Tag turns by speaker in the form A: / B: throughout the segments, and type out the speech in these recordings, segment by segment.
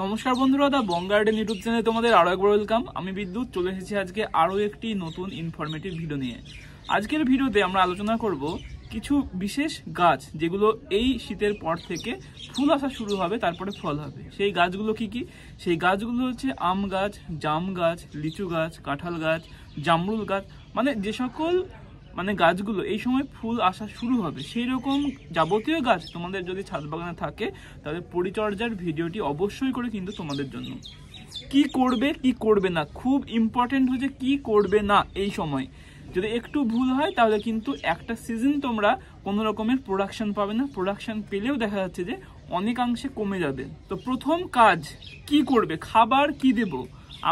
A: নমস্কার বন্ধুরা দা বং garden YouTube চ্যানেলে তোমাদের আরও একবার ওয়েলকাম আমি বিদ্যুৎ চলে এসেছি আজকে আরও একটি নতুন ইনফরমেটিভ ভিডিও নিয়ে আজকের ভিডিওতে আমরা আলোচনা করব কিছু বিশেষ গাছ যেগুলো এই শীতের পর থেকে ফুল আসা শুরু হবে তারপরে ফল হবে সেই গাছগুলো কি কি সেই গাছগুলো হচ্ছে আম গাছ জাম গাছ লিচু গাছ কাঁঠাল গাছ জামরুল গাছ মানে যে সকল মানে গাছগুলো এই সময় ফুল আসা শুরু হবে সেই রকম যাবতীয় গাছ তোমাদের যদি ছাদ বাগানে থাকে তাহলে পরিচর্যার ভিডিওটি অবশ্যই করে কিন্তু তোমাদের জন্য কি করবে কি করবে না খুব ইম্পর্টেন্ট হচ্ছে কি করবে না এই সময় যদি একটু ভুল হয় তাহলে কিন্তু একটা সিজন তোমরা কোনো রকমের প্রোডাকশন পাবে না প্রোডাকশন পেলেও দেখা যাচ্ছে যে অনেকাংশে কমে যাবে তো প্রথম কাজ কি করবে খাবার কি দেব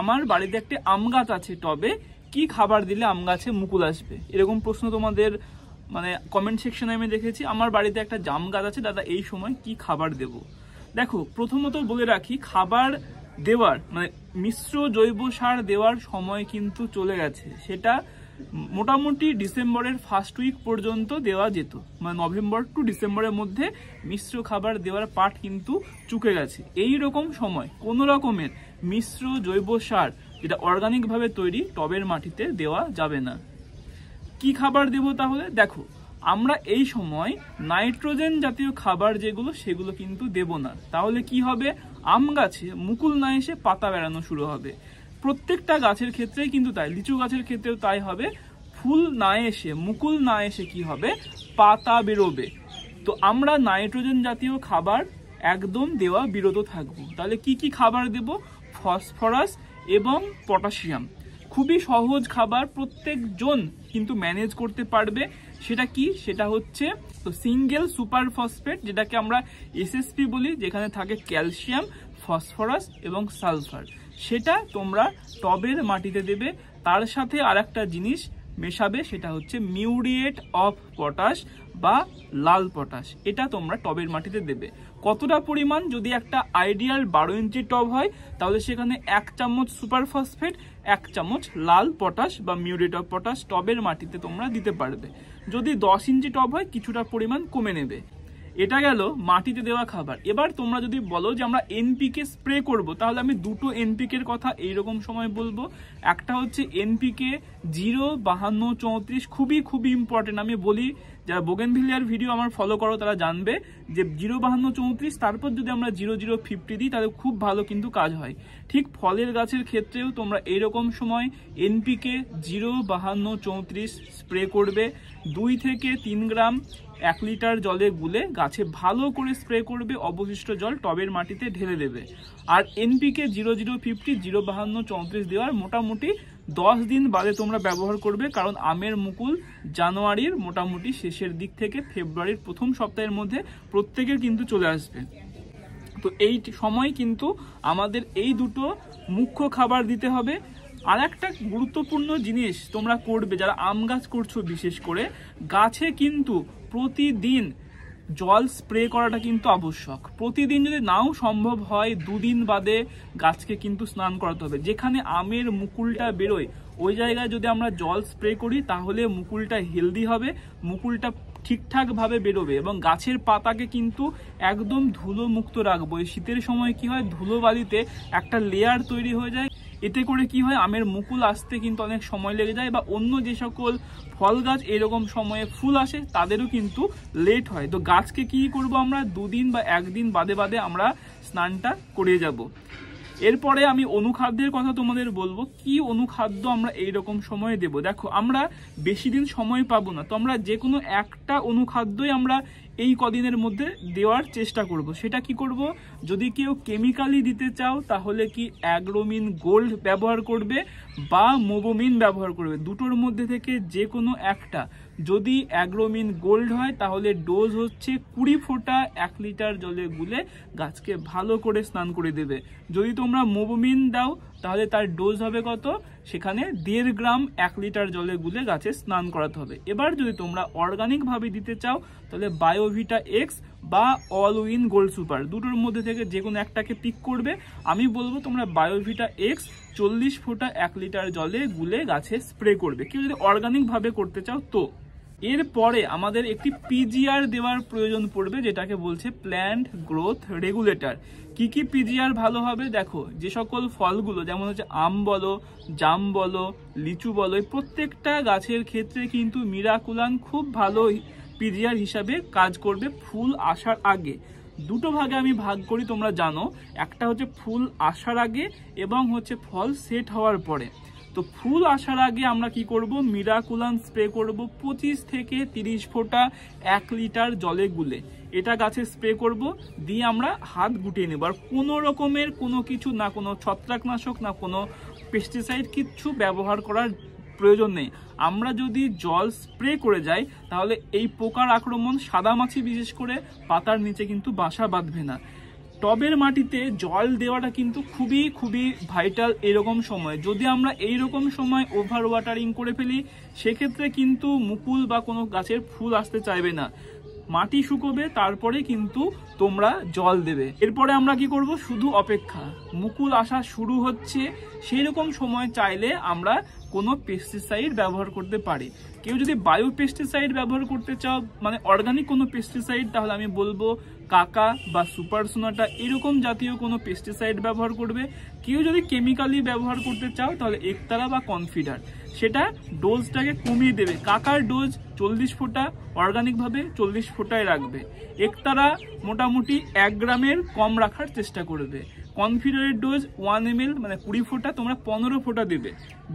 A: আমার বাড়িতে একটি আম গাছ আছে টবে কি খাবার দিলে আম গাছে মুকুল আসবে এরকম প্রশ্ন তোমাদের মানে কমেন্ট সেকশনে আমি দেখেছি আমার বাড়িতে একটা জাম গাছ আছে দাদা এই সময় কি খাবার দেব দেখো প্রথমত বলে রাখি খাবার দেওয়ার মানে মিশ্র জৈব সার দেওয়ার সময় কিন্তু চলে গেছে সেটা মোটামুটি ডিসেম্বরের ফার্স্ট উইক পর্যন্ত দেওয়া যেত মানে নভেম্বর টু ডিসেম্বরের মধ্যে মিশ্র খাবার দেওয়ার পাট কিন্তু চুকে গেছে এই রকম সময় কোনো রকমের মিশ্র জৈব সার যেটা অর্গানিকভাবে তৈরি টবের মাটিতে দেওয়া যাবে না কি খাবার দেব তাহলে দেখো আমরা এই সময় নাইট্রোজেন জাতীয় খাবার যেগুলো সেগুলো কিন্তু দেব না তাহলে কি হবে আম গাছে মুকুল না এসে পাতা বেড়ানো শুরু হবে প্রত্যেকটা গাছের ক্ষেত্রেই কিন্তু তাই লিচু গাছের ক্ষেত্রেও তাই হবে ফুল না এসে মুকুল না এসে কি হবে পাতা বেরোবে তো আমরা নাইট্রোজেন জাতীয় খাবার একদম দেওয়া বিরত থাকবো তাহলে কি কি খাবার দেব ফসফরাস এবং পটাশিয়াম খুবই সহজ খাবার প্রত্যেকজন কিন্তু ম্যানেজ করতে পারবে সেটা কি সেটা হচ্ছে তো সিঙ্গেল সুপার ফসফেট যেটাকে আমরা এসএসপি বলি যেখানে থাকে ক্যালসিয়াম ফসফরাস এবং সালফার সেটা তোমরা টবের মাটিতে দেবে তার সাথে আর একটা জিনিস মেশাবে সেটা হচ্ছে মিউরিয়েট অফ পটাশ বা লাল পটাশ এটা তোমরা টবের মাটিতে দেবে কতটা পরিমাণ যদি একটা আইডিয়াল বারো ইঞ্চি টব হয় তাহলে সেখানে এক চামচ সুপার ফসফেট এক চামচ লাল পটাশ বা মিউরিয়েট অফ পটাশ টবের মাটিতে তোমরা দিতে পারবে যদি দশ ইঞ্চি টব হয় কিছুটা পরিমাণ কমে নেবে এটা গেল মাটিতে দেওয়া খাবার এবার তোমরা যদি বলো যে আমরা এনপিকে স্প্রে করব তাহলে আমি দুটো এনপিকের কথা এইরকম সময় বলবো একটা হচ্ছে এনপিকে জিরো বাহান্ন চৌত্রিশ খুবই খুবই ইম্পর্টেন্ট আমি বলি যারা বোগেন ভিলিয়ার ভিডিও আমার ফলো করো তারা জানবে যে জিরো বাহান্ন চৌত্রিশ তারপর যদি আমরা জিরো জিরো ফিফটি দিই তাহলে খুব ভালো কিন্তু কাজ হয় ঠিক ফলের গাছের ক্ষেত্রেও তোমরা এরকম সময় এনপিকে জিরো বাহান্ন চৌত্রিশ স্প্রে করবে দুই থেকে তিন গ্রাম এক লিটার জলে গুলে গাছে ভালো করে স্প্রে করবে অবশিষ্ট জল টবের মাটিতে ঢেলে দেবে আর NPK zero zero fifty zero বাহান্ন চৌত্রিশ দেওয়ার মোটামুটি দশ দিন বাদে তোমরা ব্যবহার করবে কারণ আমের মুকুল জানুয়ারির মোটামুটি শেষের দিক থেকে ফেব্রুয়ারির প্রথম সপ্তাহের মধ্যে প্রত্যেকের কিন্তু চলে আসবে তো এই সময় কিন্তু আমাদের এই দুটো মুখ্য খাবার দিতে হবে আর একটা গুরুত্বপূর্ণ জিনিস তোমরা করবে যারা আম গাছ করছো বিশেষ করে গাছে কিন্তু প্রতিদিন জল স্প্রে করাটা কিন্তু আবশ্যক প্রতিদিন যদি নাও সম্ভব হয় দুদিন বাদে গাছকে কিন্তু স্নান করাতে হবে যেখানে আমের মুকুলটা বেরোয় ওই জায়গায় যদি আমরা জল স্প্রে করি তাহলে মুকুলটা হেলদি হবে মুকুলটা ঠিকঠাকভাবে বেরোবে এবং গাছের পাতাকে কিন্তু একদম ধুলো মুক্ত রাখবো শীতের সময় কি হয় ধুলোবালিতে একটা লেয়ার তৈরি হয়ে যায় এতে করে কি হয় আমের মুকুল আসতে কিন্তু অনেক সময় লেগে যায় বা অন্য যে সকল ফল গাছ এরকম সময়ে ফুল আসে তাদেরও কিন্তু লেট হয় তো গাছকে কি করব আমরা দুদিন বা একদিন বাদে বাদে আমরা স্নানটা করে যাব এরপরে আমি অনুখাদ্যের কথা তোমাদের বলবো কি অনুখাদ্য আমরা এই রকম সময়ে দেব দেখো আমরা বেশি দিন সময় পাবো না তো আমরা যে কোনো একটা অনুখাদ্যই আমরা এই কদিনের মধ্যে দেওয়ার চেষ্টা করব সেটা কি করব যদি কেউ কেমিক্যালি দিতে চাও তাহলে কি অ্যাগ্রোমিন গোল্ড ব্যবহার করবে বা মোবোমিন ব্যবহার করবে দুটোর মধ্যে থেকে যে কোনো একটা যদি অ্যাগ্রোমিন গোল্ড হয় তাহলে ডোজ হচ্ছে কুড়ি ফোঁটা এক লিটার জলে গুলে গাছকে ভালো করে স্নান করে দেবে যদি তোমরা মোবমিন দাও তাহলে তার ডোজ হবে কত সেখানে দেড় গ্রাম এক লিটার জলে গুলে গাছে স্নান করাতে হবে এবার যদি তোমরা অর্গানিকভাবে দিতে চাও তাহলে বায়োভিটা এক্স বা অল উইন গোল্ড সুপার দুটোর মধ্যে থেকে যে কোনো একটাকে পিক করবে আমি বলবো তোমরা বায়োভিটা এক্স চল্লিশ ফোঁটা এক লিটার জলে গুলে গাছে স্প্রে করবে কেউ যদি অর্গানিকভাবে করতে চাও তো এরপরে আমাদের একটি পিজিআর দেওয়ার প্রয়োজন পড়বে যেটাকে বলছে প্ল্যান্ট গ্রোথ রেগুলেটর কি কি পিজিআর ভালো হবে দেখো যে সকল ফলগুলো যেমন হচ্ছে আম বলো জাম বলো লিচু বলো প্রত্যেকটা গাছের ক্ষেত্রে কিন্তু মিরাকুলান খুব ভালো পিজিআর হিসাবে কাজ করবে ফুল আসার আগে দুটো ভাগে আমি ভাগ করি তোমরা জানো একটা হচ্ছে ফুল আসার আগে এবং হচ্ছে ফল সেট হওয়ার পরে তো ফুল আসার আগে আমরা কি করব মিরাকুলান স্প্রে করব ২৫ থেকে ৩০ ফোঁটা এক লিটার জলে গুলে এটা গাছে স্প্রে করব দিয়ে আমরা হাত গুটিয়ে নেব আর কোনো রকমের কোনো কিছু না কোনো ছত্রাকনাশক না কোনো পেস্টিসাইড কিচ্ছু ব্যবহার করার প্রয়োজন নেই আমরা যদি জল স্প্রে করে যাই তাহলে এই পোকার আক্রমণ সাদামাছি বিশেষ করে পাতার নিচে কিন্তু বাসা বাঁধবে না টবের মাটিতে জল দেওয়াটা কিন্তু খুবই খুবই ভাইটাল এরকম সময় যদি আমরা এই রকম সময় ওভার ওয়াটারিং করে ফেলি সেক্ষেত্রে কিন্তু মুকুল বা কোনো গাছের ফুল আসতে চাইবে না মাটি শুকোবে তারপরে কিন্তু তোমরা জল দেবে এরপরে আমরা কি করব শুধু অপেক্ষা মুকুল আসা শুরু হচ্ছে সেই রকম সময় চাইলে আমরা কোনো পেস্টিসাইড ব্যবহার করতে পারে কেউ যদি বায়ো পেস্টিসাইড ব্যবহার করতে চাও মানে অর্গানিক কোনো পেস্টিসাইড তাহলে আমি বলবো কাকা বা সুপার সোনাটা এরকম জাতীয় কোনো পেস্টিসাইড ব্যবহার করবে কেউ যদি কেমিক্যালি ব্যবহার করতে চাও তাহলে একতারা বা কনফিডার সেটা ডোজটাকে কমিয়ে দেবে কাকার ডোজ চল্লিশ ফোঁটা অর্গানিকভাবে চল্লিশ ফোঁটায় রাখবে একতারা মোটামুটি এক গ্রামের কম রাখার চেষ্টা করবে কনফিডারের ডোজ ওয়ান এম মানে কুড়ি ফোঁটা তোমরা পনেরো ফোঁটা দেবে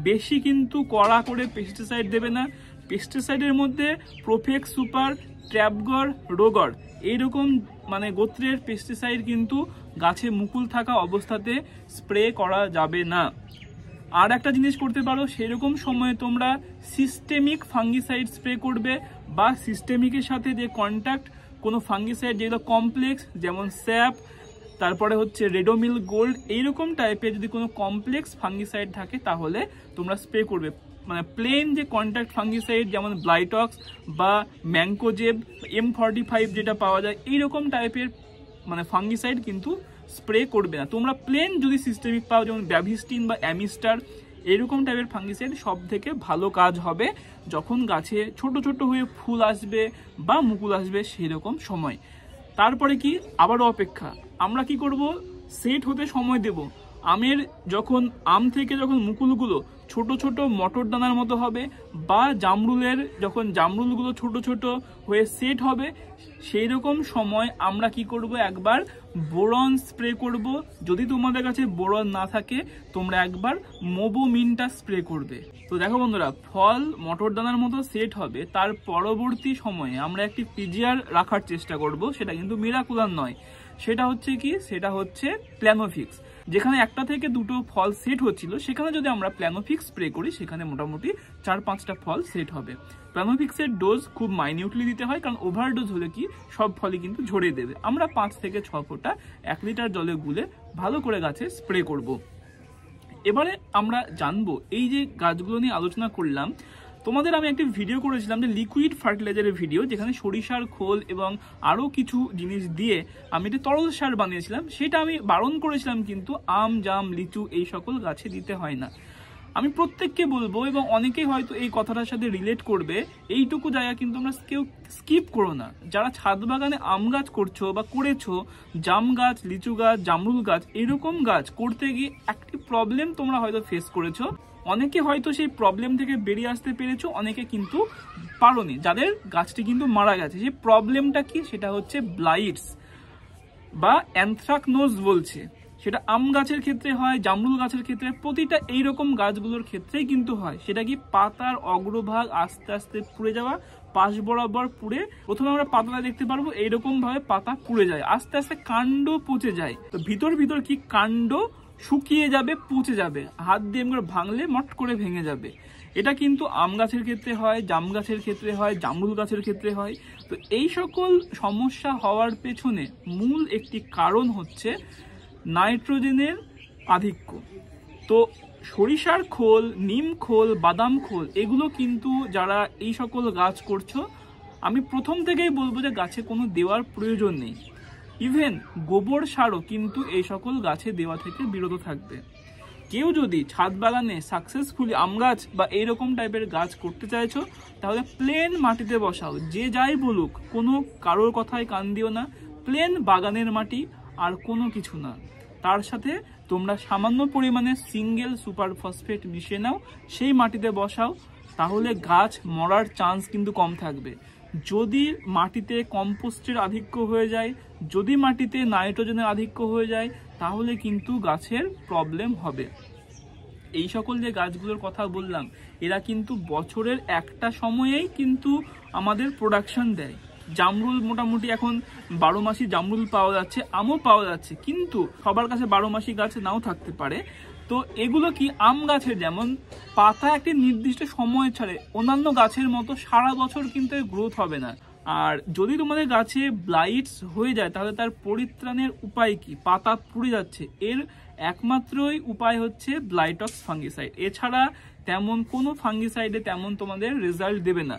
A: বেশি কিন্তু কড়া করে পেস্টিসাইড দেবে না পেস্টিসাইডের মধ্যে প্রোফেক্স সুপার ট্র্যাপগর রোগর এইরকম মানে গোত্রের পেস্টিসাইড কিন্তু গাছে মুকুল থাকা অবস্থাতে স্প্রে করা যাবে না আর একটা জিনিস করতে পারো সেরকম সময়ে তোমরা সিস্টেমিক ফাঙ্গিসাইড স্প্রে করবে বা সিস্টেমিকের সাথে যে কন্ট্যাক্ট কোনো ফাঙ্গিসাইড যেগুলো কমপ্লেক্স যেমন স্যাপ তারপরে হচ্ছে রেডোমিল গোল্ড এইরকম টাইপের যদি কোনো কমপ্লেক্স ফাঙ্গিসাইড থাকে তাহলে তোমরা স্প্রে করবে মানে প্লেন যে কন্ট্যাক্ট ফাঙ্গিসাইড যেমন ব্লাইটক্স বা ম্যাঙ্কোজেব এম ফর্টি ফাইভ যেটা পাওয়া যায় এইরকম টাইপের মানে ফাঙ্গিসাইড কিন্তু স্প্রে করবে না তোমরা প্লেন যদি সিস্টেমিক পাও যেমন ব্যাভিস্টিন বা অ্যামিস্টার এরকম টাইপের ফাঙ্গিসাইড সব থেকে ভালো কাজ হবে যখন গাছে ছোট ছোট হয়ে ফুল আসবে বা মুকুল আসবে সেরকম সময় তারপরে কি আবারও অপেক্ষা আমরা কি করব সেট হতে সময় দেব আমের যখন আম থেকে যখন মুকুলগুলো ছোট ছোট মটর দানার মতো হবে বা জামরুলের যখন জামরুলগুলো ছোট ছোট হয়ে সেট হবে সেই রকম সময় আমরা কি করব একবার বোরন স্প্রে করব যদি তোমাদের কাছে বোরন না থাকে তোমরা একবার মোবোমিনটা স্প্রে করবে তো দেখো বন্ধুরা ফল মটর দানার মতো সেট হবে তার পরবর্তী সময়ে আমরা একটি পিজিআর রাখার চেষ্টা করব সেটা কিন্তু মিরাকুলার নয় সেটা হচ্ছে কি সেটা হচ্ছে প্ল্যানোফিক্স যেখানে একটা থেকে দুটো ফল সেট হচ্ছিল সেখানে যদি আমরা প্ল্যানোফিক্স স্প্রে করি সেখানে মোটামুটি চার পাঁচটা ফল সেট হবে প্ল্যানোফিক্সের ডোজ খুব মাইনিউটলি দিতে হয় কারণ ওভারডোজ হলে কি সব ফলই কিন্তু ঝরে দেবে আমরা পাঁচ থেকে ছ ফোটা এক লিটার জলে গুলে ভালো করে গাছে স্প্রে করব। এবারে আমরা জানবো এই যে গাছগুলো নিয়ে আলোচনা করলাম তোমাদের আমি একটি ভিডিও করেছিলাম যে লিকুইড ফার্টিলাইজারের ভিডিও যেখানে সরিষার খোল এবং আরও কিছু জিনিস দিয়ে আমি একটি তরল সার বানিয়েছিলাম সেটা আমি বারণ করেছিলাম কিন্তু আম জাম লিচু এই সকল গাছে দিতে হয় না আমি প্রত্যেককে বলবো এবং অনেকেই হয়তো এই কথাটার সাথে রিলেট করবে এইটুকু জায়গা কিন্তু আমরা কেউ স্কিপ করো না যারা ছাদ বাগানে আম গাছ করছো বা করেছো জাম গাছ লিচু গাছ জামরুল গাছ এরকম গাছ করতে গিয়ে একটি প্রবলেম তোমরা হয়তো ফেস করেছো অনেকে হয়তো সেই প্রবলেম থেকে বেরিয়ে আসতে পেরেছো অনেকে কিন্তু পারোনি যাদের গাছটি কিন্তু মারা গেছে সেই প্রবলেমটা কি সেটা হচ্ছে ব্লাইটস বা অ্যান্থ্রাকনোজ বলছে সেটা আম গাছের ক্ষেত্রে হয় জামরুল গাছের ক্ষেত্রে প্রতিটা এইরকম গাছগুলোর ক্ষেত্রেই কিন্তু হয় সেটা কি পাতার অগ্রভাগ আস্তে আস্তে পুড়ে যাওয়া পাশ বরাবর পুড়ে প্রথমে আমরা পাতাটা দেখতে পারবো এইরকম ভাবে পাতা পুড়ে যায় আস্তে আস্তে কাণ্ড পচে যায় তো ভিতর ভিতর কি কাণ্ড শুকিয়ে যাবে পচে যাবে হাত দিয়ে এমনি করে ভাঙলে মট করে ভেঙে যাবে এটা কিন্তু আম গাছের ক্ষেত্রে হয় জাম গাছের ক্ষেত্রে হয় জামরুল গাছের ক্ষেত্রে হয় তো এই সকল সমস্যা হওয়ার পেছনে মূল একটি কারণ হচ্ছে নাইট্রোজেনের আধিক্য তো সরিষার খোল নিম খোল বাদাম খোল এগুলো কিন্তু যারা এই সকল গাছ করছো আমি প্রথম থেকেই বলবো যে গাছে কোনো দেওয়ার প্রয়োজন নেই ইভেন গোবর সারও কিন্তু এই সকল গাছে দেওয়া থেকে বিরত থাকবে কেউ যদি ছাদ বাগানে সাকসেসফুলি আম গাছ বা এইরকম টাইপের গাছ করতে চাইছো তাহলে প্লেন মাটিতে বসাও যে যাই বলুক কোনো কারোর কথায় কান দিও না প্লেন বাগানের মাটি আর কোনো কিছু না তার সাথে তোমরা সামান্য পরিমাণে সিঙ্গেল সুপার ফসফেট মিশিয়ে নাও সেই মাটিতে বসাও তাহলে গাছ মরার চান্স কিন্তু কম থাকবে যদি মাটিতে কম্পোস্টের আধিক্য হয়ে যায় যদি মাটিতে নাইট্রোজেনের আধিক্য হয়ে যায় তাহলে কিন্তু গাছের প্রবলেম হবে এই সকল যে গাছগুলোর কথা বললাম এরা কিন্তু বছরের একটা সময়েই কিন্তু আমাদের প্রোডাকশন দেয় জামরুল মোটামুটি এখন বারো মাসি জামরুল পাওয়া যাচ্ছে আমও পাওয়া যাচ্ছে কিন্তু সবার কাছে বারো মাসি গাছ নাও থাকতে পারে তো এগুলো কি আম গাছের যেমন পাতা একটি নির্দিষ্ট সময় ছাড়ে অন্যান্য গাছের মতো সারা বছর কিন্তু গ্রোথ হবে না আর যদি তোমাদের গাছে ব্লাইটস হয়ে যায় তাহলে তার পরিত্রাণের উপায় কি পাতা পুড়ে যাচ্ছে এর একমাত্রই উপায় হচ্ছে ব্লাইটক্স ফাঙ্গিসাইড এছাড়া তেমন কোনো ফাঙ্গিসাইডে তেমন তোমাদের রেজাল্ট দেবে না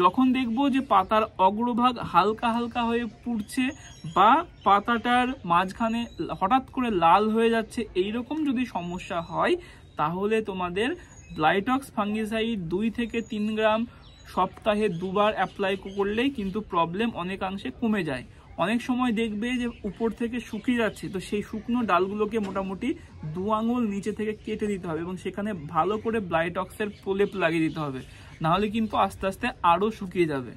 A: যখন দেখবো যে পাতার অগ্রভাগ হালকা হালকা হয়ে পুড়ছে বা পাতাটার মাঝখানে হঠাৎ করে লাল হয়ে যাচ্ছে এই রকম যদি সমস্যা হয় তাহলে তোমাদের ব্লাইটক্স ফাঙ্গিসাইড দুই থেকে তিন গ্রাম সপ্তাহে দুবার অ্যাপ্লাই করলেই কিন্তু প্রবলেম অনেকাংশে কমে যায় অনেক সময় দেখবে যে উপর থেকে শুকিয়ে যাচ্ছে তো সেই শুকনো ডালগুলোকে মোটামুটি দু আঙুল নিচে থেকে কেটে দিতে হবে এবং সেখানে ভালো করে ব্লাইটক্সের প্রলেপ লাগিয়ে দিতে হবে নাহলে কিন্তু আস্তে আস্তে আরও শুকিয়ে যাবে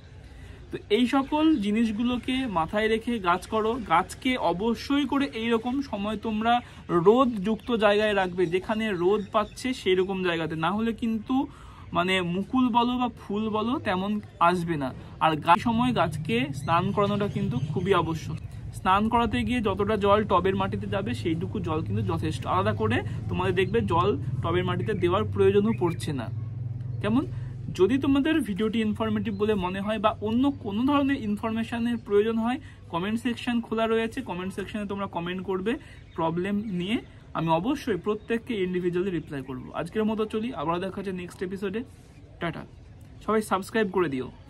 A: তো এই সকল জিনিসগুলোকে মাথায় রেখে গাছ করো গাছকে অবশ্যই করে এই রকম সময় তোমরা রোদযুক্ত জায়গায় রাখবে যেখানে রোদ পাচ্ছে সেই রকম জায়গাতে না হলে কিন্তু মানে মুকুল বলো বা ফুল বলো তেমন আসবে না আর গাছ সময় গাছকে স্নান করানোটা কিন্তু খুবই আবশ্যক স্নান করাতে গিয়ে যতটা জল টবের মাটিতে যাবে সেইটুকু জল কিন্তু যথেষ্ট আলাদা করে তোমাদের দেখবে জল টবের মাটিতে দেওয়ার প্রয়োজনও পড়ছে না কেমন যদি তোমাদের ভিডিওটি ইনফরমেটিভ বলে মনে হয় বা অন্য কোনো ধরনের ইনফরমেশানের প্রয়োজন হয় কমেন্ট সেকশন খোলা রয়েছে কমেন্ট সেকশনে তোমরা কমেন্ট করবে প্রবলেম নিয়ে আমি অবশ্যই প্রত্যেককে ইন্ডিভিজুয়ালি রিপ্লাই করব আজকের মতো চলি আবার দেখা হচ্ছে নেক্সট এপিসোডে টাটা সবাই সাবস্ক্রাইব করে দিও